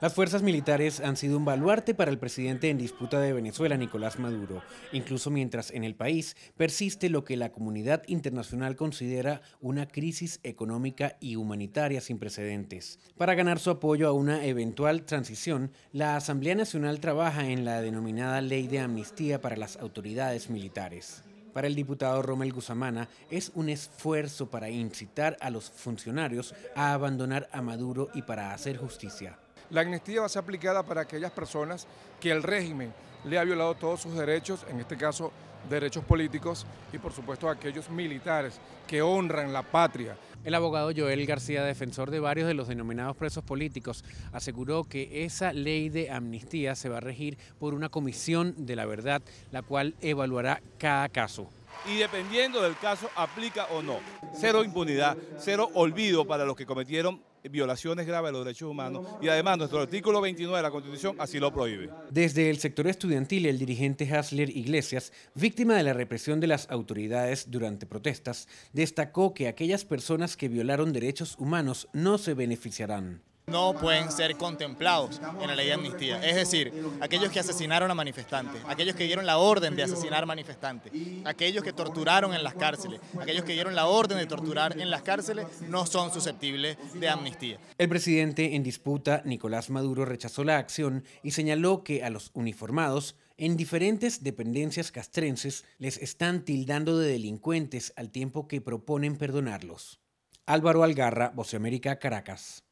Las fuerzas militares han sido un baluarte para el presidente en disputa de Venezuela, Nicolás Maduro, incluso mientras en el país persiste lo que la comunidad internacional considera una crisis económica y humanitaria sin precedentes. Para ganar su apoyo a una eventual transición, la Asamblea Nacional trabaja en la denominada Ley de Amnistía para las Autoridades Militares. Para el diputado Romel Guzamana, es un esfuerzo para incitar a los funcionarios a abandonar a Maduro y para hacer justicia. La amnistía va a ser aplicada para aquellas personas que el régimen le ha violado todos sus derechos, en este caso derechos políticos y por supuesto aquellos militares que honran la patria. El abogado Joel García, defensor de varios de los denominados presos políticos, aseguró que esa ley de amnistía se va a regir por una comisión de la verdad, la cual evaluará cada caso. Y dependiendo del caso, aplica o no. Cero impunidad, cero olvido para los que cometieron violaciones graves de los derechos humanos y además nuestro artículo 29 de la Constitución así lo prohíbe. Desde el sector estudiantil, el dirigente Hasler Iglesias, víctima de la represión de las autoridades durante protestas, destacó que aquellas personas que violaron derechos humanos no se beneficiarán no pueden ser contemplados en la ley de amnistía. Es decir, aquellos que asesinaron a manifestantes, aquellos que dieron la orden de asesinar manifestantes, aquellos que torturaron en las cárceles, aquellos que dieron la orden de torturar en las cárceles, no son susceptibles de amnistía. El presidente en disputa, Nicolás Maduro, rechazó la acción y señaló que a los uniformados en diferentes dependencias castrenses les están tildando de delincuentes al tiempo que proponen perdonarlos. Álvaro Algarra, América, Caracas.